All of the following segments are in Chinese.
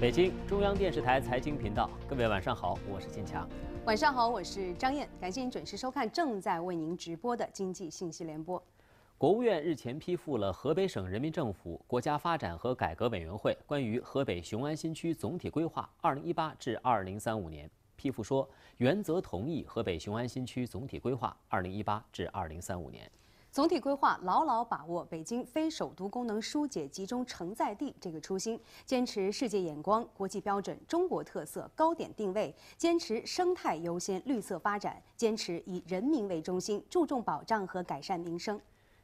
北京中央电视台财经频道，各位晚上好，我是金强。晚上好，我是张燕，感谢您准时收看正在为您直播的经济信息联播。国务院日前批复了河北省人民政府、国家发展和改革委员会关于河北雄安新区总体规划（二零一八至二零三五年）批复，说原则同意河北雄安新区总体规划（二零一八至二零三五年）。总体规划牢牢把握北京非首都功能疏解集中承载地这个初心，坚持世界眼光、国际标准、中国特色高点定位，坚持生态优先、绿色发展，坚持以人民为中心，注重保障和改善民生。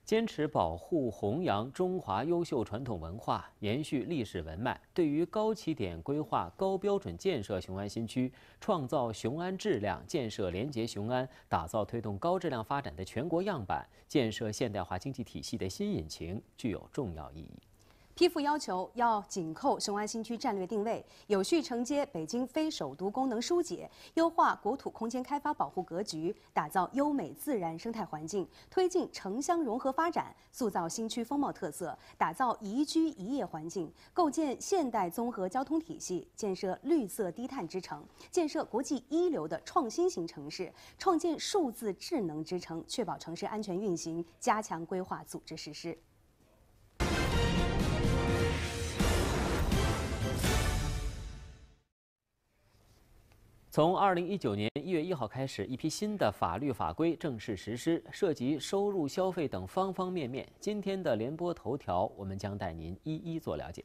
坚持保护弘扬中华优秀传统文化，延续历史文脉，对于高起点规划、高标准建设雄安新区，创造雄安质量、建设廉洁雄安、打造推动高质量发展的全国样板、建设现代化经济体系的新引擎，具有重要意义。批复要求要紧扣雄安新区战略定位，有序承接北京非首都功能疏解，优化国土空间开发保护格局，打造优美自然生态环境，推进城乡融合发展，塑造新区风貌特色，打造宜居宜业环境，构建现代综合交通体系，建设绿色低碳之城，建设国际一流的创新型城市，创建数字智能之城，确保城市安全运行，加强规划组织实施。从二零一九年一月一号开始，一批新的法律法规正式实施，涉及收入、消费等方方面面。今天的联播头条，我们将带您一一做了解。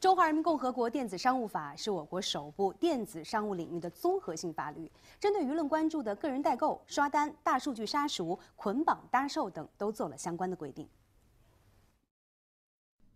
中华人民共和国电子商务法是我国首部电子商务领域的综合性法律，针对舆论关注的个人代购、刷单、大数据杀熟、捆绑搭售等，都做了相关的规定。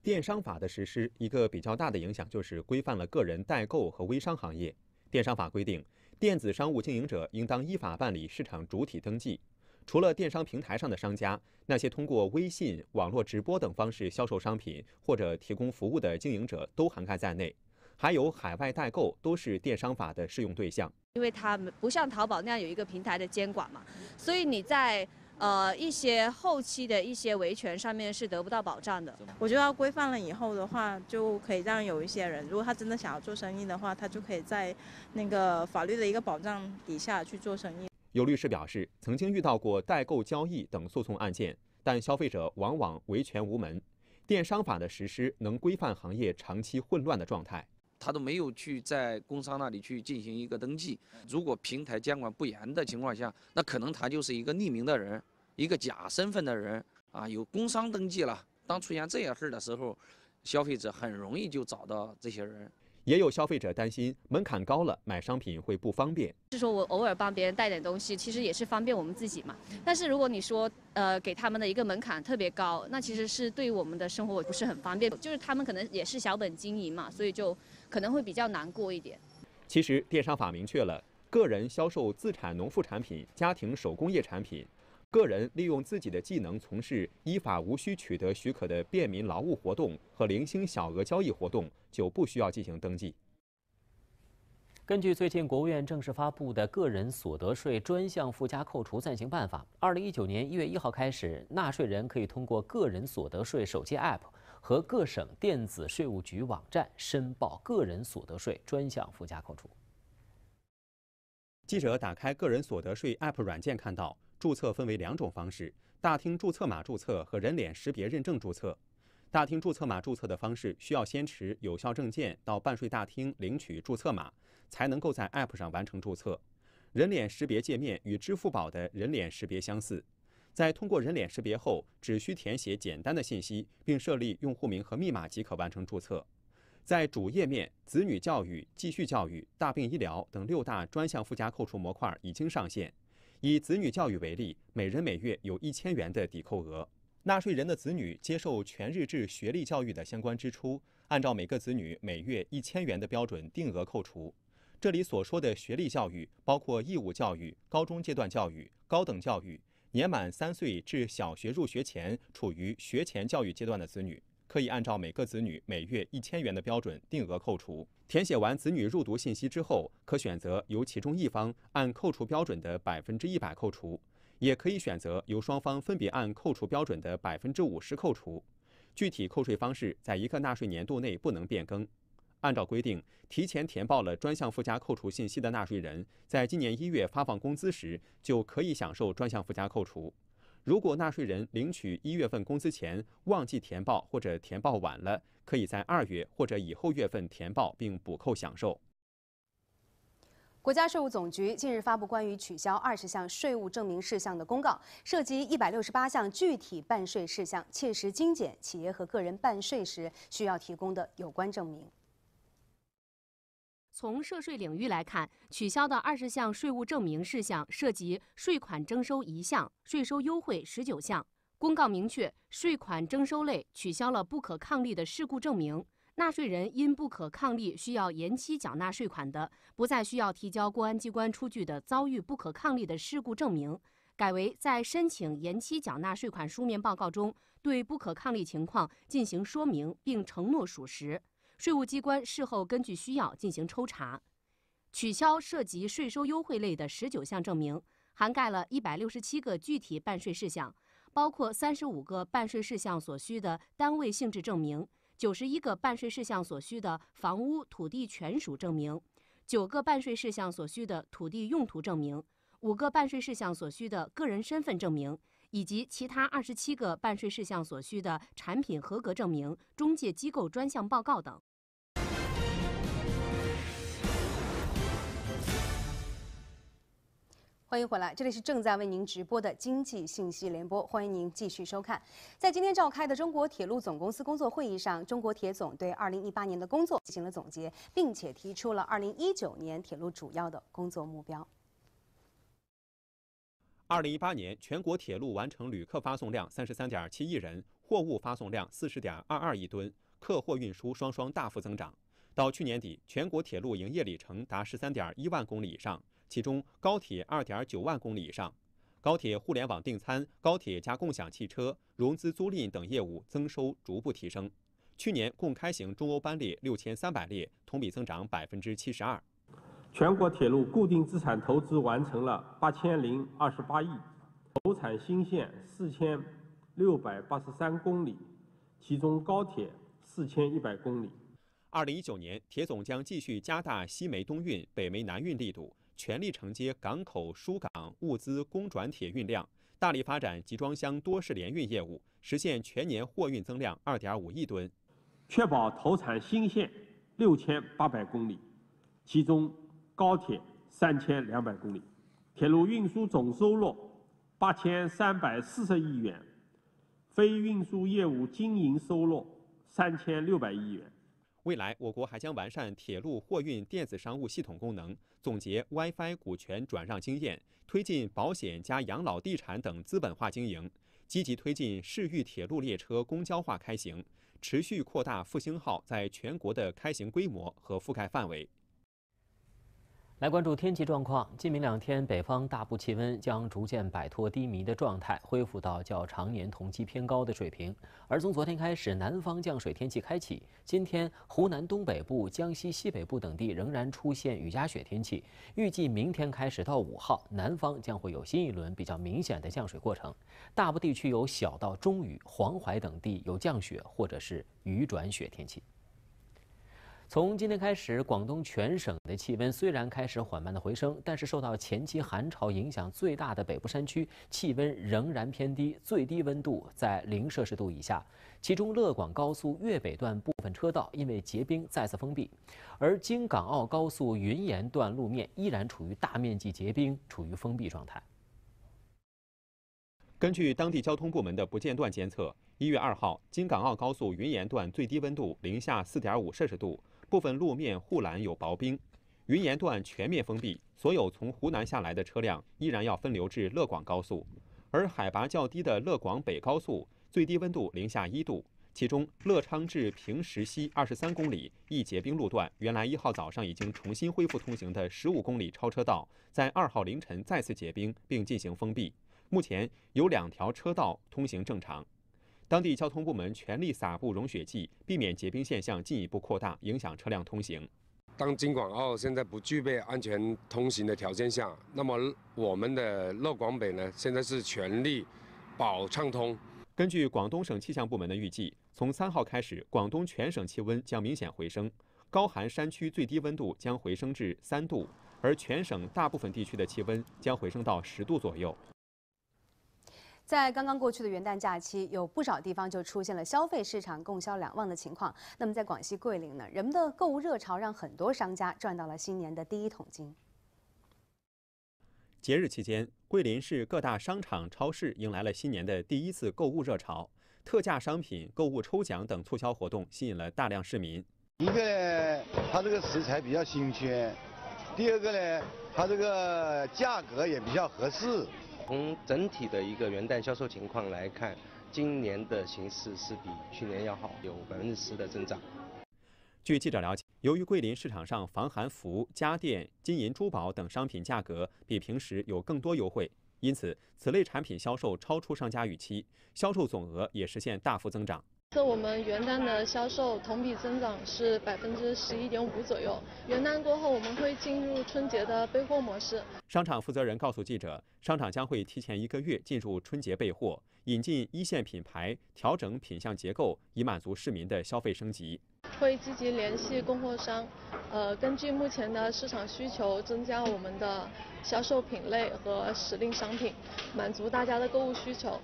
电商法的实施，一个比较大的影响就是规范了个人代购和微商行业。电商法规定。电子商务经营者应当依法办理市场主体登记，除了电商平台上的商家，那些通过微信、网络直播等方式销售商品或者提供服务的经营者都涵盖在内，还有海外代购都是电商法的适用对象，因为他们不像淘宝那样有一个平台的监管嘛，所以你在。呃，一些后期的一些维权上面是得不到保障的。我觉得规范了以后的话，就可以让有一些人，如果他真的想要做生意的话，他就可以在那个法律的一个保障底下去做生意。有律师表示，曾经遇到过代购交易等诉讼案件，但消费者往往维权无门。电商法的实施能规范行业长期混乱的状态。他都没有去在工商那里去进行一个登记，如果平台监管不严的情况下，那可能他就是一个匿名的人，一个假身份的人啊。有工商登记了，当出现这些事儿的时候，消费者很容易就找到这些人。也有消费者担心门槛高了，买商品会不方便。是说我偶尔帮别人带点东西，其实也是方便我们自己嘛。但是如果你说呃给他们的一个门槛特别高，那其实是对我们的生活不是很方便。就是他们可能也是小本经营嘛，所以就。可能会比较难过一点。其实，电商法明确了，个人销售自产农副产品、家庭手工业产品，个人利用自己的技能从事依法无需取得许可的便民劳务活动和零星小额交易活动，就不需要进行登记。根据最近国务院正式发布的《个人所得税专项附加扣除暂行办法》，二零一九年一月一号开始，纳税人可以通过个人所得税手机 APP。和各省电子税务局网站申报个人所得税专项附加扣除。记者打开个人所得税 App 软件，看到注册分为两种方式：大厅注册码注册和人脸识别认证注册。大厅注册码注册的方式需要先持有效证件到办税大厅领取注册码，才能够在 App 上完成注册。人脸识别界面与支付宝的人脸识别相似。在通过人脸识别后，只需填写简单的信息，并设立用户名和密码即可完成注册。在主页面，子女教育、继续教育、大病医疗等六大专项附加扣除模块已经上线。以子女教育为例，每人每月有一千元的抵扣额。纳税人的子女接受全日制学历教育的相关支出，按照每个子女每月一千元的标准定额扣除。这里所说的学历教育，包括义务教育、高中阶段教育、高等教育。年满三岁至小学入学前处于学前教育阶段的子女，可以按照每个子女每月一千元的标准定额扣除。填写完子女入读信息之后，可选择由其中一方按扣除标准的百分之一百扣除，也可以选择由双方分别按扣除标准的百分之五十扣除。具体扣税方式在一个纳税年度内不能变更。按照规定，提前填报了专项附加扣除信息的纳税人，在今年一月发放工资时就可以享受专项附加扣除。如果纳税人领取一月份工资前忘记填报或者填报晚了，可以在二月或者以后月份填报并补扣享受。国家税务总局近日发布关于取消二十项税务证明事项的公告，涉及一百六十八项具体办税事项，切实精简企业和个人办税时需要提供的有关证明。从涉税领域来看，取消的二十项税务证明事项涉及税款征收一项、税收优惠十九项。公告明确，税款征收类取消了不可抗力的事故证明。纳税人因不可抗力需要延期缴纳税款的，不再需要提交公安机关出具的遭遇不可抗力的事故证明，改为在申请延期缴纳税款书面报告中对不可抗力情况进行说明，并承诺属实。税务机关事后根据需要进行抽查，取消涉及税收优惠类的十九项证明，涵盖了一百六十七个具体办税事项，包括三十五个办税事项所需的单位性质证明，九十一个办税事项所需的房屋土地权属证明，九个办税事项所需的土地用途证明，五个办税事项所需的个人身份证明。以及其他二十七个办税事项所需的产品合格证明、中介机构专项报告等。欢迎回来，这里是正在为您直播的《经济信息联播》，欢迎您继续收看。在今天召开的中国铁路总公司工作会议上，中国铁总对二零一八年的工作进行了总结，并且提出了二零一九年铁路主要的工作目标。二零一八年，全国铁路完成旅客发送量三十三点七亿人，货物发送量四十点二二亿吨，客货运输双双大幅增长。到去年底，全国铁路营业里程达十三点一万公里以上，其中高铁二点九万公里以上。高铁互联网订餐、高铁加共享汽车、融资租赁等业务增收逐步提升。去年共开行中欧班列六千三百列，同比增长百分之七十二。全国铁路固定资产投资完成了八千零二十八亿，投产新线四千六百八十三公里，其中高铁四千一百公里。二零一九年，铁总将继续加大西煤东运、北煤南运力度，全力承接港口疏港物资公转铁运量，大力发展集装箱多式联运业务，实现全年货运增量二点五亿吨，确保投产新线六千八百公里，其中。高铁三千两百公里，铁路运输总收入八千三百四十亿元，非运输业务经营收入三千六百亿元。未来，我国还将完善铁路货运电子商务系统功能，总结 WiFi 股权转让经验，推进保险加养老地产等资本化经营，积极推进市域铁路列车公交化开行，持续扩大复兴号在全国的开行规模和覆盖范围。来关注天气状况。今明两天，北方大部气温将逐渐摆脱低迷的状态，恢复到较常年同期偏高的水平。而从昨天开始，南方降水天气开启。今天，湖南东北部、江西西北部等地仍然出现雨夹雪天气。预计明天开始到五号，南方将会有新一轮比较明显的降水过程，大部地区有小到中雨，黄淮等地有降雪或者是雨转雪天气。从今天开始，广东全省的气温虽然开始缓慢的回升，但是受到前期寒潮影响最大的北部山区气温仍然偏低，最低温度在零摄氏度以下。其中，乐广高速粤北段部分车道因为结冰再次封闭，而京港澳高速云岩段路面依然处于大面积结冰，处于封闭状态。根据当地交通部门的不间断监测，一月二号，京港澳高速云岩段最低温度零下四点五摄氏度。部分路面护栏有薄冰，云岩段全面封闭，所有从湖南下来的车辆依然要分流至乐广高速。而海拔较低的乐广北高速，最低温度零下一度，其中乐昌至平石西二十三公里易结冰路段，原来一号早上已经重新恢复通行的十五公里超车道，在二号凌晨再次结冰并进行封闭，目前有两条车道通行正常。当地交通部门全力撒布融雪剂，避免结冰现象进一步扩大，影响车辆通行。当京广澳现在不具备安全通行的条件下，那么我们的乐广北呢，现在是全力保畅通。根据广东省气象部门的预计，从三号开始，广东全省气温将明显回升，高寒山区最低温度将回升至三度，而全省大部分地区的气温将回升到十度左右。在刚刚过去的元旦假期，有不少地方就出现了消费市场供销两旺的情况。那么在广西桂林呢，人们的购物热潮让很多商家赚到了新年的第一桶金。节日期间，桂林市各大商场、超市迎来了新年的第一次购物热潮，特价商品、购物抽奖等促销活动吸引了大量市民。一个它这个食材比较新鲜，第二个呢，它这个价格也比较合适。从整体的一个元旦销售情况来看，今年的形势是比去年要好，有百分之十的增长。据记者了解，由于桂林市场上防寒服、家电、金银珠宝等商品价格比平时有更多优惠，因此此类产品销售超出商家预期，销售总额也实现大幅增长。这我们元旦的销售同比增长是百分之十一点五左右。元旦过后，我们会进入春节的备货模式。商场负责人告诉记者，商场将会提前一个月进入春节备货，引进一线品牌，调整品相结构，以满足市民的消费升级。会积极联系供货商，呃，根据目前的市场需求，增加我们的销售品类和时令商品，满足大家的购物需求。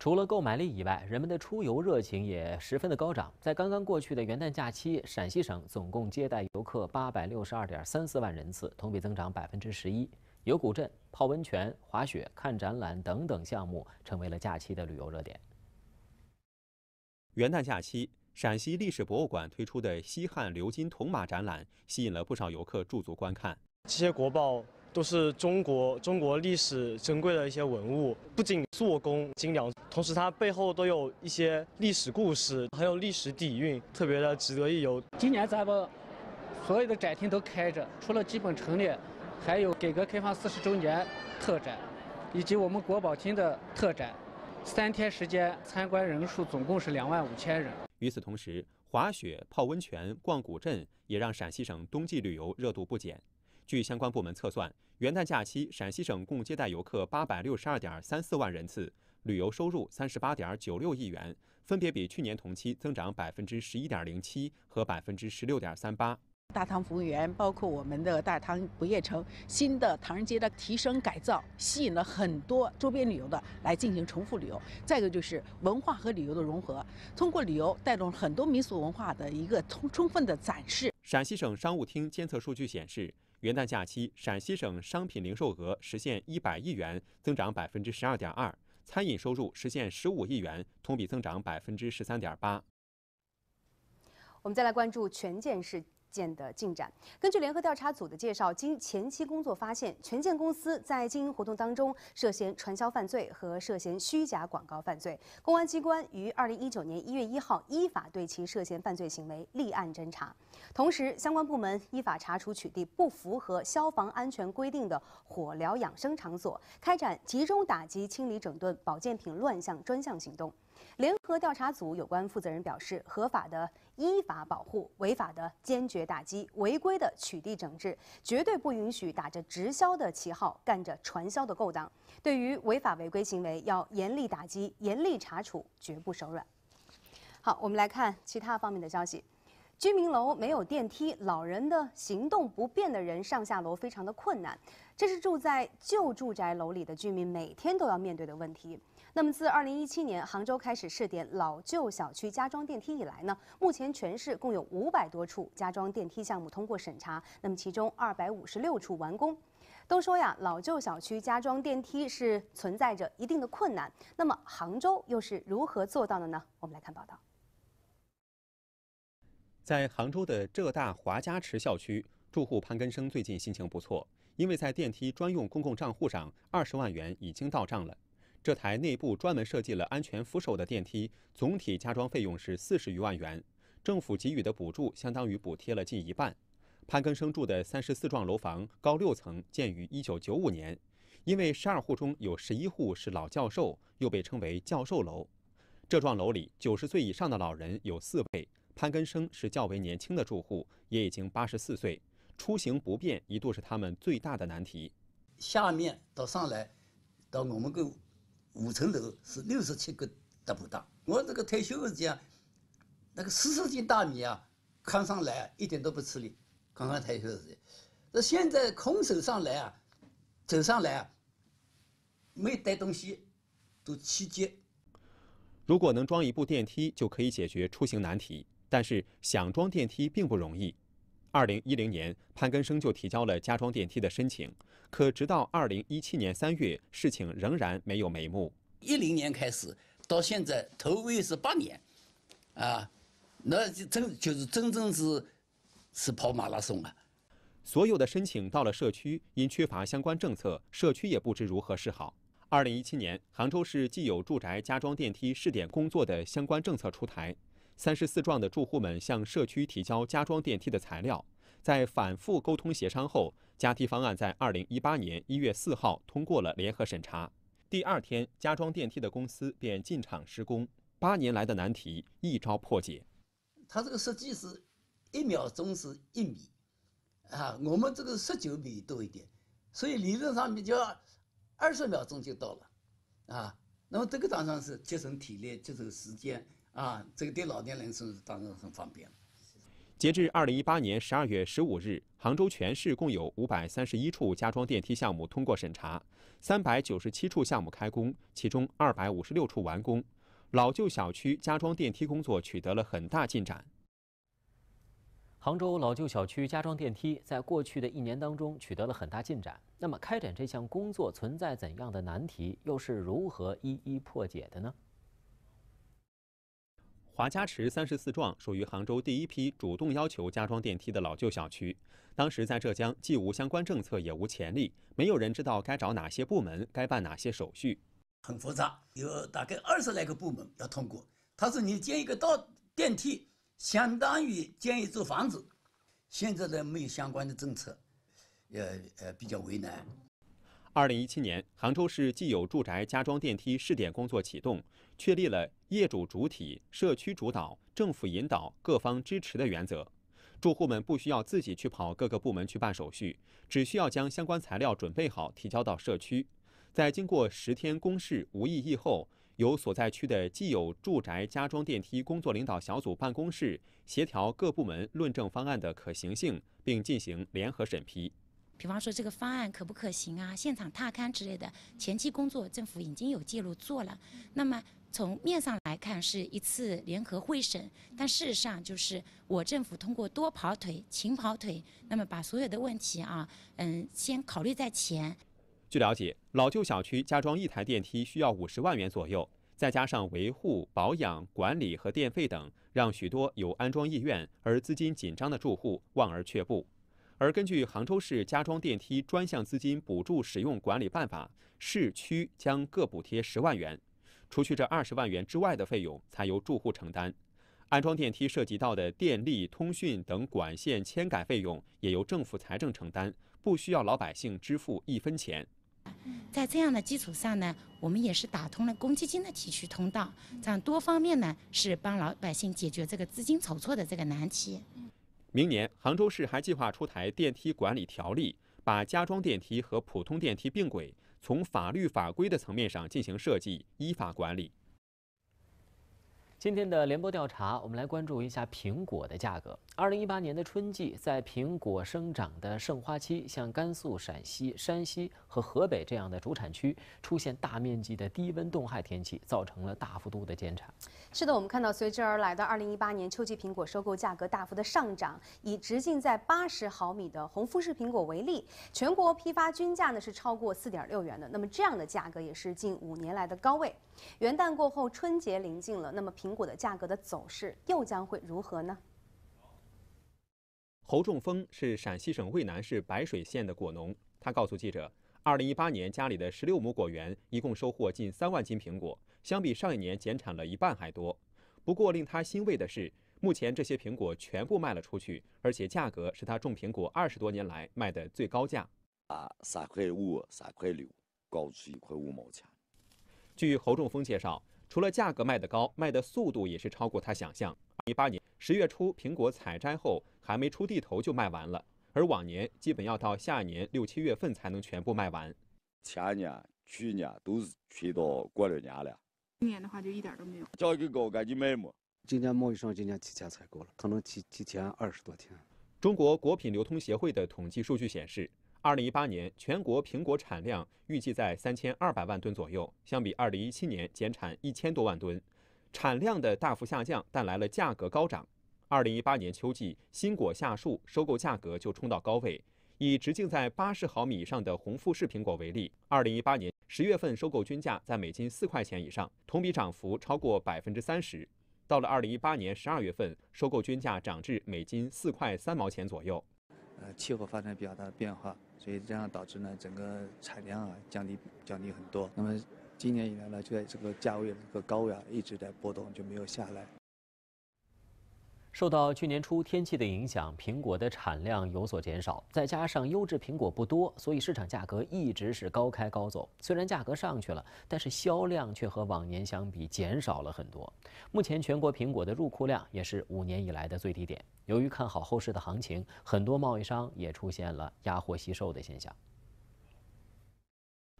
除了购买力以外，人们的出游热情也十分的高涨。在刚刚过去的元旦假期，陕西省总共接待游客八百六十二点三四万人次，同比增长百分之十一。游古镇、泡温泉、滑雪、看展览等等项目成为了假期的旅游热点。元旦假期，陕西历史博物馆推出的西汉鎏金铜马展览吸引了不少游客驻足观看。这些国宝。都是中国中国历史珍贵的一些文物，不仅做工精良，同时它背后都有一些历史故事，很有历史底蕴，特别的值得一游。今年咱们所有的展厅都开着，除了基本陈列，还有改革开放四十周年特展，以及我们国宝厅的特展。三天时间，参观人数总共是两万五千人。与此同时，滑雪、泡温泉、逛古镇，也让陕西省冬季旅游热度不减。据相关部门测算，元旦假期陕西省共接待游客八百六十二点三四万人次，旅游收入三十八点九六亿元，分别比去年同期增长百分之十一点零七和百分之十六点三八。大唐服务园包括我们的大唐不夜城、新的唐人街的提升改造，吸引了很多周边旅游的来进行重复旅游。再一个就是文化和旅游的融合，通过旅游带动很多民俗文化的一个充充分的展示。陕西省商务厅监测数据显示。元旦假期，陕西省商品零售额实现一百亿元，增长百分之十二点二；餐饮收入实现十五亿元，同比增长百分之十三点八。我们再来关注权健市。件的进展。根据联合调查组的介绍，经前期工作发现，权健公司在经营活动当中涉嫌传销犯罪和涉嫌虚假广告犯罪。公安机关于二零一九年一月一号依法对其涉嫌犯罪行为立案侦查。同时，相关部门依法查处取缔不符合消防安全规定的火疗养生场所，开展集中打击、清理整顿保健品乱象专项行动。联合调查组有关负责人表示，合法的。依法保护，违法的坚决打击，违规的取缔整治，绝对不允许打着直销的旗号干着传销的勾当。对于违法违规行为，要严厉打击，严厉查处，绝不手软。好，我们来看其他方面的消息。居民楼没有电梯，老人的行动不便的人上下楼非常的困难，这是住在旧住宅楼里的居民每天都要面对的问题。那么自二零一七年杭州开始试点老旧小区加装电梯以来呢，目前全市共有五百多处加装电梯项目通过审查，那么其中二百五十六处完工。都说呀，老旧小区加装电梯是存在着一定的困难，那么杭州又是如何做到的呢？我们来看报道。在杭州的浙大华家池校区，住户潘根生最近心情不错，因为在电梯专用公共账户上，二十万元已经到账了。这台内部专门设计了安全扶手的电梯，总体加装费用是四十余万元，政府给予的补助相当于补贴了近一半。潘根生住的三十四幢楼房高六层，建于一九九五年。因为十二户中有十一户是老教授，又被称为教授楼。这幢楼里九十岁以上的老人有四位。潘根生是较为年轻的住户，也已经八十四岁，出行不便一度是他们最大的难题。下面到上来，到我们个五层楼是六十七个达不到。我这个退休时间，那个四十斤大米啊，扛上来一点都不吃力。刚刚退休时间，那现在空手上来啊，走上来啊，没带东西都吃斤。如果能装一部电梯，就可以解决出行难题。但是想装电梯并不容易。二零一零年，潘根生就提交了加装电梯的申请，可直到二零一七年三月，事情仍然没有眉目。一零年开始到现在，头位是八年，啊，那就真就是真正是是跑马拉松了。所有的申请到了社区，因缺乏相关政策，社区也不知如何是好。二零一七年，杭州市既有住宅加装电梯试点工作的相关政策出台。三十四幢的住户们向社区提交加装电梯的材料，在反复沟通协商后，加梯方案在二零一八年一月四号通过了联合审查。第二天，加装电梯的公司便进场施工。八年来的难题一招破解。它这个设计是，一秒钟是一米，啊，我们这个十九米多一点，所以理论上面就要二十秒钟就到了，啊，那么这个当然是节省体力、节省时间。啊，这个对老年人是当然很方便。截至二零一八年十二月十五日，杭州全市共有五百三十一处加装电梯项目通过审查，三百九十七处项目开工，其中二百五十六处完工。老旧小区加装电梯工作取得了很大进展。杭州老旧小区加装电梯在过去的一年当中取得了很大进展。那么开展这项工作存在怎样的难题，又是如何一一破解的呢？华家池三十四幢属于杭州第一批主动要求加装电梯的老旧小区。当时在浙江既无相关政策，也无潜力，没有人知道该找哪些部门，该办哪些手续，很复杂，有大概二十来个部门要通过。他说：“你建一个道电梯，相当于建一座房子。”现在呢，没有相关的政策，呃呃，比较为难。二零一七年，杭州市既有住宅加装电梯试点工作启动。确立了业主主体、社区主导、政府引导、各方支持的原则。住户们不需要自己去跑各个部门去办手续，只需要将相关材料准备好提交到社区，在经过十天公示无异议后，由所在区的既有住宅加装电梯工作领导小组办公室协调各部门论证方案的可行性，并进行联合审批。比方说这个方案可不可行啊？现场踏勘之类的前期工作，政府已经有介入做了。那么。从面上来看是一次联合会审，但事实上就是我政府通过多跑腿、勤跑腿，那么把所有的问题啊，嗯，先考虑在前。据了解，老旧小区加装一台电梯需要五十万元左右，再加上维护、保养、管理和电费等，让许多有安装意愿而资金紧张的住户望而却步。而根据《杭州市加装电梯专项资金补助使用管理办法》，市区将各补贴十万元。除去这二十万元之外的费用，才由住户承担。安装电梯涉及到的电力、通讯等管线迁改费用，也由政府财政承担，不需要老百姓支付一分钱。在这样的基础上呢，我们也是打通了公积金的提取通道，这样多方面呢是帮老百姓解决这个资金筹措的这个难题。明年，杭州市还计划出台电梯管理条例，把加装电梯和普通电梯并轨。从法律法规的层面上进行设计，依法管理。今天的联播调查，我们来关注一下苹果的价格。二零一八年的春季，在苹果生长的盛花期，像甘肃、陕西、山西和河北这样的主产区，出现大面积的低温冻害天气，造成了大幅度的减产。是的，我们看到随之而来的二零一八年秋季苹果收购价格大幅的上涨。以直径在八十毫米的红富士苹果为例，全国批发均价呢是超过四点六元的。那么这样的价格也是近五年来的高位。元旦过后，春节临近了，那么苹果的价格的走势又将会如何呢？侯仲峰是陕西省渭南市白水县的果农，他告诉记者，2018年家里的十六亩果园一共收获近三万斤苹果，相比上一年减产了一半还多。不过令他欣慰的是，目前这些苹果全部卖了出去，而且价格是他种苹果二十多年来卖的最高价。啊，三块五、三块六，高出一块五毛钱。据侯仲峰介绍，除了价格卖得高，卖的速度也是超过他想象。一八年十月初苹果采摘后，还没出地头就卖完了，而往年基本要到下年六七月份才能全部卖完。前年、去年都是去到过了年了，今年的话就一点都没有。价格高，赶紧卖嘛。今年贸易商今年提前采购了，可能提提前二十多天。中国果品流通协会的统计数据显示。二零一八年全国苹果产量预计在三千二百万吨左右，相比二零一七年减产一千多万吨，产量的大幅下降带来了价格高涨。二零一八年秋季新果下树，收购价格就冲到高位。以直径在八十毫米以上的红富士苹果为例，二零一八年十月份收购均价在每斤四块钱以上，同比涨幅超过百分之三十。到了二零一八年十二月份，收购均价涨至每斤四块三毛钱左右。呃，气候发生比较大的变化。所以这样导致呢，整个产量啊降低降低很多。那么今年以来呢，就在这个价位这个高位啊一直在波动，就没有下来。受到去年初天气的影响，苹果的产量有所减少，再加上优质苹果不多，所以市场价格一直是高开高走。虽然价格上去了，但是销量却和往年相比减少了很多。目前全国苹果的入库量也是五年以来的最低点。由于看好后市的行情，很多贸易商也出现了压货吸售的现象。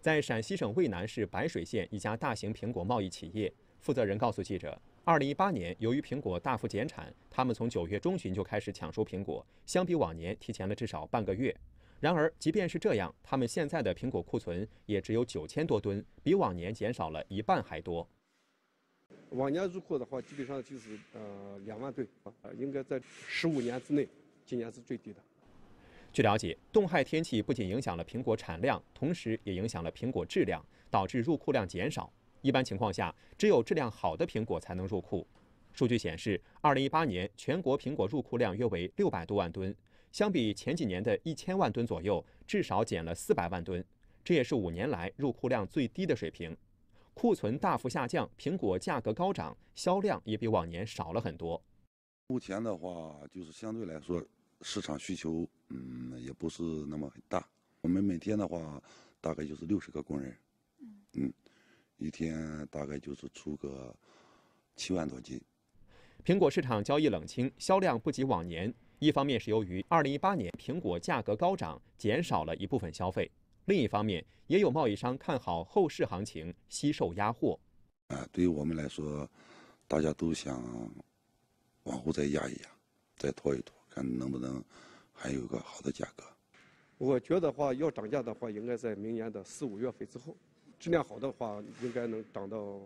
在陕西省渭南市白水县一家大型苹果贸易企业，负责人告诉记者。二零一八年，由于苹果大幅减产，他们从九月中旬就开始抢收苹果，相比往年提前了至少半个月。然而，即便是这样，他们现在的苹果库存也只有九千多吨，比往年减少了一半还多。往年入库的话，基本上就是呃两万吨，应该在十五年之内，今年是最低的。据了解，冻害天气不仅影响了苹果产量，同时也影响了苹果质量，导致入库量减少。一般情况下，只有质量好的苹果才能入库。数据显示，二零一八年全国苹果入库量约为六百多万吨，相比前几年的一千万吨左右，至少减了四百万吨，这也是五年来入库量最低的水平。库存大幅下降，苹果价格高涨，销量也比往年少了很多。目前的话，就是相对来说市场需求，嗯，也不是那么很大。我们每天的话，大概就是六十个工人，嗯。一天大概就是出个七万多斤。苹果市场交易冷清，销量不及往年。一方面是由于二零一八年苹果价格高涨，减少了一部分消费；另一方面，也有贸易商看好后市行情，惜售压货。啊，对于我们来说，大家都想往后再压一压，再拖一拖，看能不能还有个好的价格。我觉得话要涨价的话，应该在明年的四五月份之后。质量好的话，应该能涨到，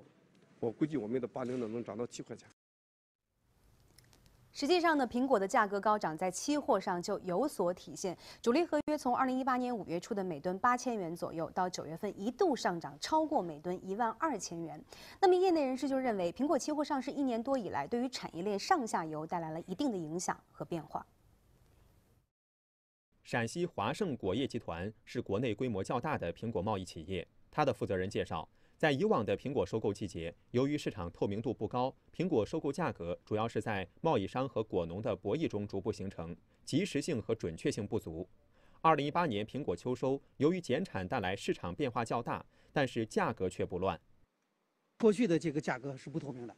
我估计我们的八零的能涨到七块钱。实际上呢，苹果的价格高涨在期货上就有所体现，主力合约从二零一八年五月初的每吨八千元左右，到九月份一度上涨超过每吨一万二千元。那么业内人士就认为，苹果期货上市一年多以来，对于产业链上下游带来了一定的影响和变化。陕西华盛果业集团是国内规模较大的苹果贸易企业。他的负责人介绍，在以往的苹果收购季节，由于市场透明度不高，苹果收购价格主要是在贸易商和果农的博弈中逐步形成，及时性和准确性不足。二零一八年苹果秋收，由于减产带来市场变化较大，但是价格却不乱。过去的这个价格是不透明的，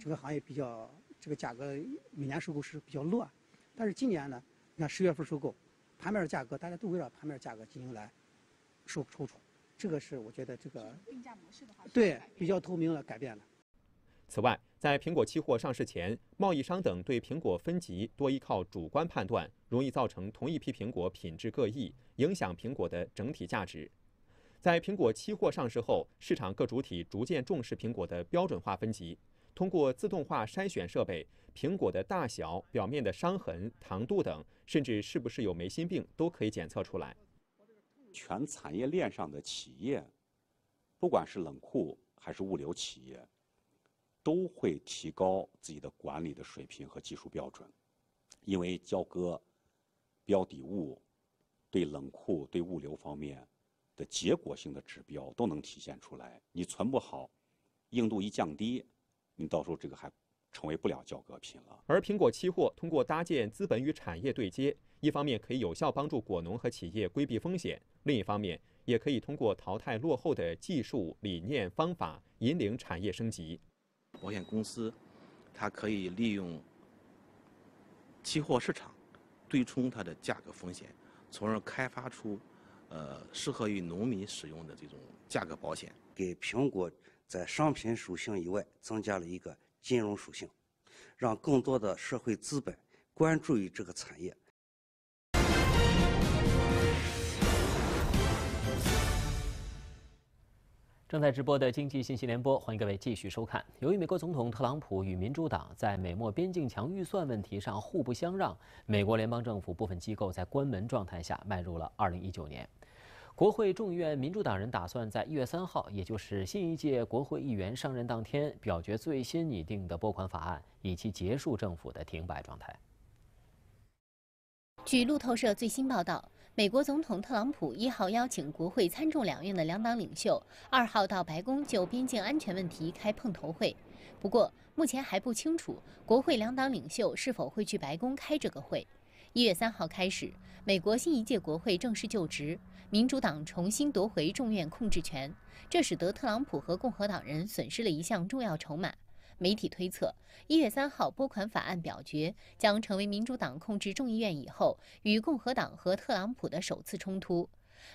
这个行业比较这个价格每年收购是比较乱，但是今年呢，你看十月份收购，盘面价格大家都围绕盘面价格进行来收抽出。这个是我觉得这个定价模式的话，对比较透明了，改变了。此外，在苹果期货上市前，贸易商等对苹果分级多依靠主观判断，容易造成同一批苹果品质各异，影响苹果的整体价值。在苹果期货上市后，市场各主体逐渐重视苹果的标准化分级，通过自动化筛选设备，苹果的大小、表面的伤痕、糖度等，甚至是不是有霉心病都可以检测出来。全产业链上的企业，不管是冷库还是物流企业，都会提高自己的管理的水平和技术标准，因为交割标的物对冷库对物流方面的结果性的指标都能体现出来。你存不好，硬度一降低，你到时候这个还成为不了交割品了。而苹果期货通过搭建资本与产业对接。一方面可以有效帮助果农和企业规避风险，另一方面也可以通过淘汰落后的技术理念方法，引领产业升级。保险公司，它可以利用期货市场对冲它的价格风险，从而开发出呃适合于农民使用的这种价格保险，给苹果在商品属性以外增加了一个金融属性，让更多的社会资本关注于这个产业。正在直播的《经济信息联播》，欢迎各位继续收看。由于美国总统特朗普与民主党在美墨边境墙预算问题上互不相让，美国联邦政府部分机构在关门状态下迈入了2019年。国会众议院民主党人打算在1月3号，也就是新一届国会议员上任当天，表决最新拟定的拨款法案，以期结束政府的停摆状态。据路透社最新报道。美国总统特朗普一号邀请国会参众两院的两党领袖二号到白宫就边境安全问题开碰头会，不过目前还不清楚国会两党领袖是否会去白宫开这个会。一月三号开始，美国新一届国会正式就职，民主党重新夺回众院控制权，这使得特朗普和共和党人损失了一项重要筹码。媒体推测，一月三号拨款法案表决将成为民主党控制众议院以后与共和党和特朗普的首次冲突。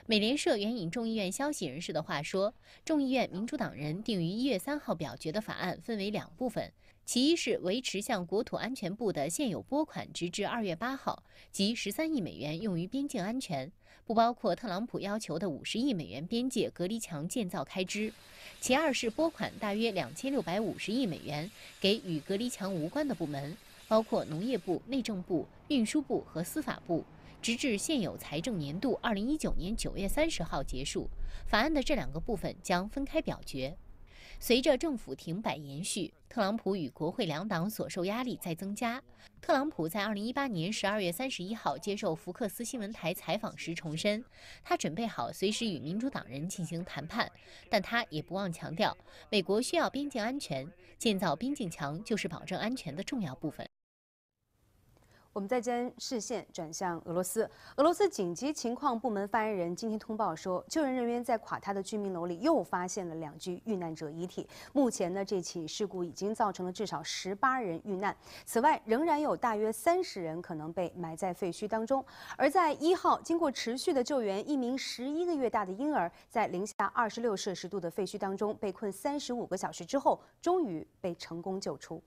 美联社援引众议院消息人士的话说，众议院民主党人定于一月三号表决的法案分为两部分，其一是维持向国土安全部的现有拨款，直至二月八号，即十三亿美元用于边境安全。不包括特朗普要求的五十亿美元边界隔离墙建造开支，其二是拨款大约两千六百五十亿美元给与隔离墙无关的部门，包括农业部、内政部、运输部和司法部，直至现有财政年度二零一九年九月三十号结束。法案的这两个部分将分开表决。随着政府停摆延续，特朗普与国会两党所受压力在增加。特朗普在2018年12月31号接受福克斯新闻台采访时重申，他准备好随时与民主党人进行谈判，但他也不忘强调，美国需要边境安全，建造边境墙就是保证安全的重要部分。我们再将视线转向俄罗斯。俄罗斯紧急情况部门发言人今天通报说，救援人员在垮塌的居民楼里又发现了两具遇难者遗体。目前呢，这起事故已经造成了至少十八人遇难。此外，仍然有大约三十人可能被埋在废墟当中。而在一号，经过持续的救援，一名十一个月大的婴儿在零下二十六摄氏度的废墟当中被困三十五个小时之后，终于被成功救出。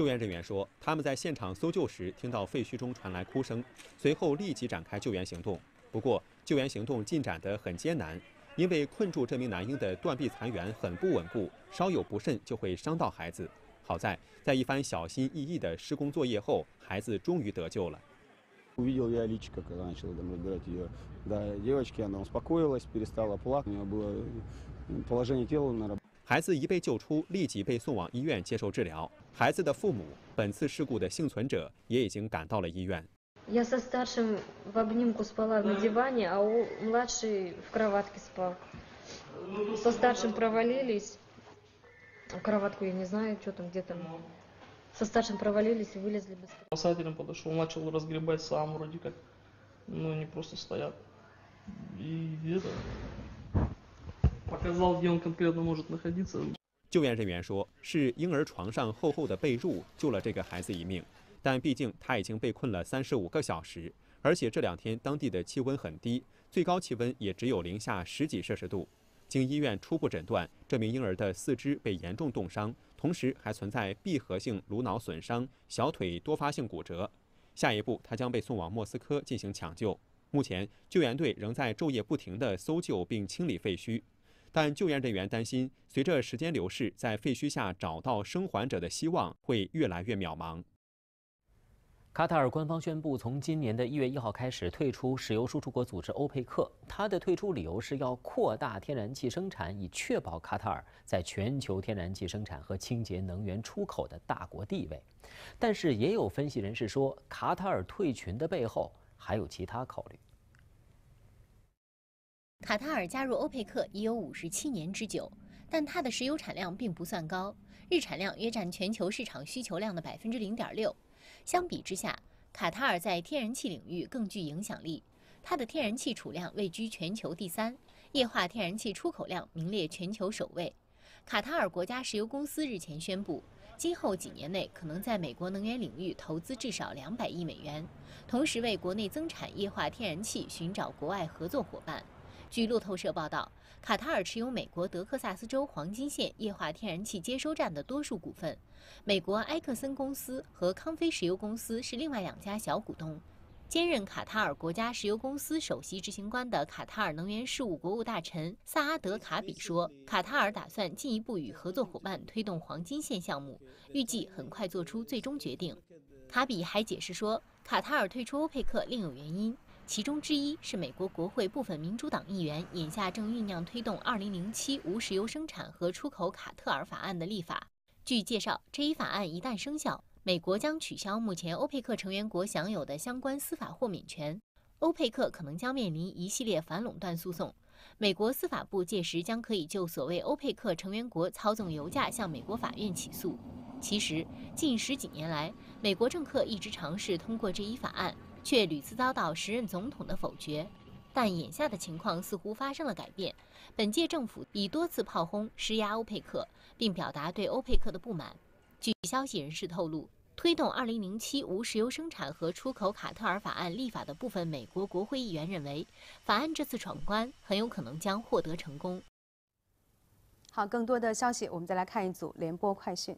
救援人员说，他们在现场搜救时听到废墟中传来哭声，随后立即展开救援行动。不过，救援行动进展得很艰难，因为困住这名男婴的断臂残垣很不稳固，稍有不慎就会伤到孩子。好在，在一番小心翼翼的施工作业后，孩子终于得救了。孩子一被救出，立即被送往医院接受治疗。孩子的父母，本次事故的幸存者，也已经赶到了医院。Я со старшим в обнимку спала на диване, а у младший в кроватке спал. Со старшим провалились. Кроватку я не знаю, что там, где там. Со старшим провалились и вылезли быстрее. Спасателем подошел, начал разгребать сам вроде как. Ну, не просто стоят. И это, 救援人员说：“是婴儿床上厚厚的被褥救了这个孩子一命，但毕竟他已经被困了三十五个小时，而且这两天当地的气温很低，最高气温也只有零下十几摄氏度。经医院初步诊断，这名婴儿的四肢被严重冻伤，同时还存在闭合性颅脑损伤、小腿多发性骨折。下一步，他将被送往莫斯科进行抢救。目前，救援队仍在昼夜不停地搜救并清理废墟。”但救援人员担心，随着时间流逝，在废墟下找到生还者的希望会越来越渺茫。卡塔尔官方宣布，从今年的一月一号开始退出石油输出国组织欧佩克。它的退出理由是要扩大天然气生产，以确保卡塔尔在全球天然气生产和清洁能源出口的大国地位。但是，也有分析人士说，卡塔尔退群的背后还有其他考虑。卡塔尔加入欧佩克已有五十七年之久，但它的石油产量并不算高，日产量约占全球市场需求量的百分之零点六。相比之下，卡塔尔在天然气领域更具影响力，它的天然气储量位居全球第三，液化天然气出口量名列全球首位。卡塔尔国家石油公司日前宣布，今后几年内可能在美国能源领域投资至少两百亿美元，同时为国内增产液化天然气寻找国外合作伙伴。据路透社报道，卡塔尔持有美国德克萨斯州黄金县液化天然气接收站的多数股份，美国埃克森公司和康菲石油公司是另外两家小股东。兼任卡塔尔国家石油公司首席执行官的卡塔尔能源事务国务大臣萨阿德·卡比说，卡塔尔打算进一步与合作伙伴推动黄金线项目，预计很快做出最终决定。卡比还解释说，卡塔尔退出欧佩克另有原因。其中之一是美国国会部分民主党议员眼下正酝酿推动2007无石油生产和出口卡特尔法案的立法。据介绍，这一法案一旦生效，美国将取消目前欧佩克成员国享有的相关司法豁免权，欧佩克可能将面临一系列反垄断诉讼。美国司法部届时将可以就所谓欧佩克成员国操纵油价向美国法院起诉。其实，近十几年来，美国政客一直尝试通过这一法案。却屡次遭到时任总统的否决，但眼下的情况似乎发生了改变。本届政府已多次炮轰施压欧佩克，并表达对欧佩克的不满。据消息人士透露，推动《2007无石油生产和出口卡特尔法案》立法的部分美国国会议员认为，法案这次闯关很有可能将获得成功。好，更多的消息，我们再来看一组联播快讯。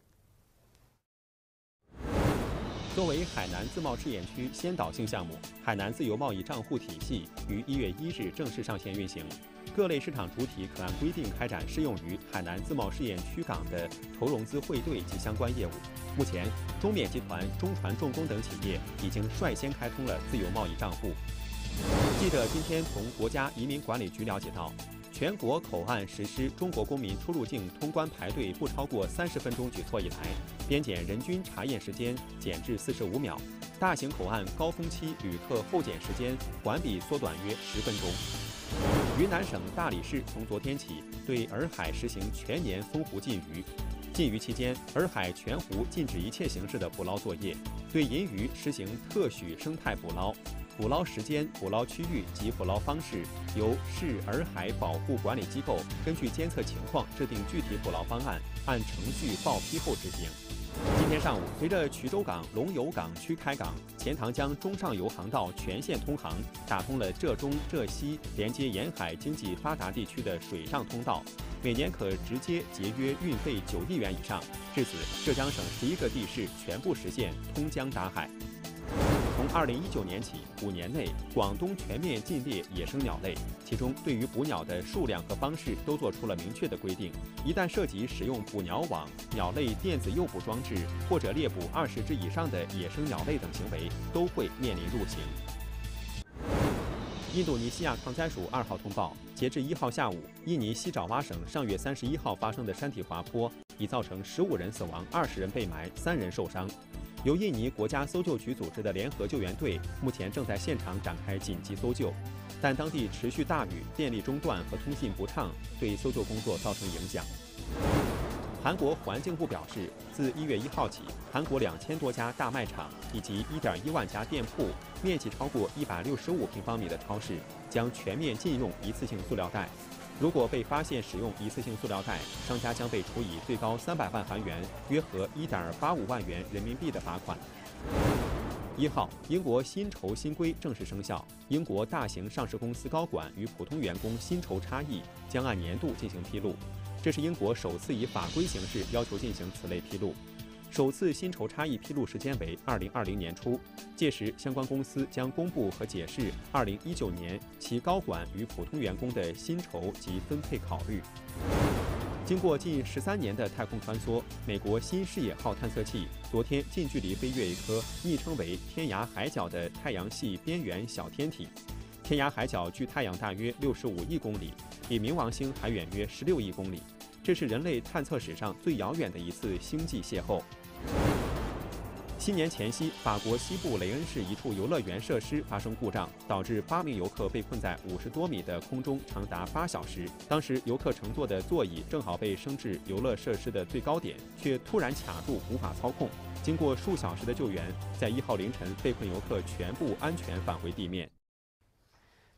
作为海南自贸试验区先导性项目，海南自由贸易账户体系于一月一日正式上线运行，各类市场主体可按规定开展适用于海南自贸试验区港的投融资汇兑及相关业务。目前，中缅集团、中船重工等企业已经率先开通了自由贸易账户。记者今天从国家移民管理局了解到。全国口岸实施中国公民出入境通关排队不超过三十分钟举措以来，边检人均查验时间减至四十五秒，大型口岸高峰期旅客候检时间环比缩短约十分钟。云南省大理市从昨天起对洱海实行全年封湖禁渔，禁渔期间，洱海全湖禁止一切形式的捕捞作业，对银鱼实行特许生态捕捞。捕捞时间、捕捞区域及捕捞方式，由市洱海保护管理机构根据监测情况制定具体捕捞方案，按程序报批后执行。今天上午，随着衢州港龙游港区开港，钱塘江中上游航道全线通航，打通了浙中浙西连接沿海经济发达地区的水上通道，每年可直接节约运费九亿元以上。至此，浙江省十一个地市全部实现通江达海。从二零一九年起，五年内广东全面禁猎野生鸟类，其中对于捕鸟的数量和方式都做出了明确的规定。一旦涉及使用捕鸟网、鸟类电子诱捕装置或者猎捕二十只以上的野生鸟类等行为，都会面临入刑。印度尼西亚抗灾署二号通报，截至一号下午，印尼西爪哇省上月三十一号发生的山体滑坡已造成十五人死亡、二十人被埋、三人受伤。由印尼国家搜救局组织的联合救援队目前正在现场展开紧急搜救，但当地持续大雨、电力中断和通信不畅，对搜救工作造成影响。韩国环境部表示，自一月一号起，韩国两千多家大卖场以及一点一万家店铺、面积超过一百六十五平方米的超市将全面禁用一次性塑料袋。如果被发现使用一次性塑料袋，商家将被处以最高三百万韩元（约合一点八五万元人民币）的罚款。一号，英国薪酬新规正式生效，英国大型上市公司高管与普通员工薪酬差异将按年度进行披露，这是英国首次以法规形式要求进行此类披露。首次薪酬差异披露时间为二零二零年初，届时相关公司将公布和解释二零一九年其高管与普通员工的薪酬及分配考虑。经过近十三年的太空穿梭，美国新视野号探测器昨天近距离飞越一颗昵称为“天涯海角”的太阳系边缘小天体。天涯海角距太阳大约六十五亿公里，比冥王星还远约十六亿公里，这是人类探测史上最遥远的一次星际邂逅。新年前夕，法国西部雷恩市一处游乐园设施发生故障，导致八名游客被困在五十多米的空中长达八小时。当时，游客乘坐的座椅正好被升至游乐设施的最高点，却突然卡住，无法操控。经过数小时的救援，在一号凌晨，被困游客全部安全返回地面。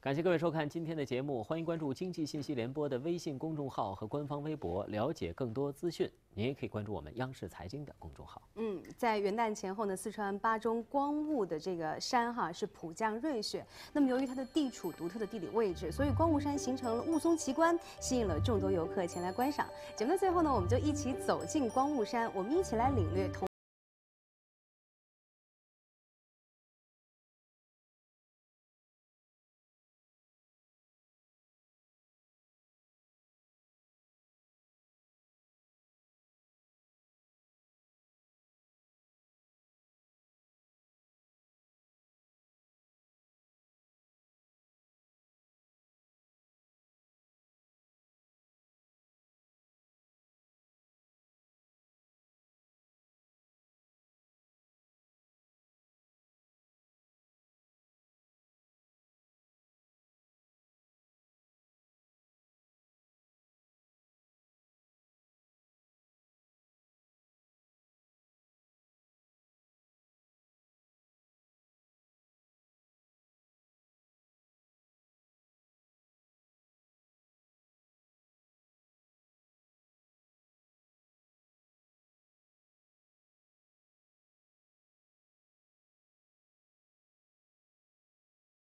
感谢各位收看今天的节目，欢迎关注《经济信息联播》的微信公众号和官方微博，了解更多资讯。您也可以关注我们央视财经的公众号。嗯，在元旦前后呢，四川巴中光雾的这个山哈是普降瑞雪。那么由于它的地处独特的地理位置，所以光雾山形成了雾凇奇观，吸引了众多游客前来观赏。节目的最后呢，我们就一起走进光雾山，我们一起来领略。同。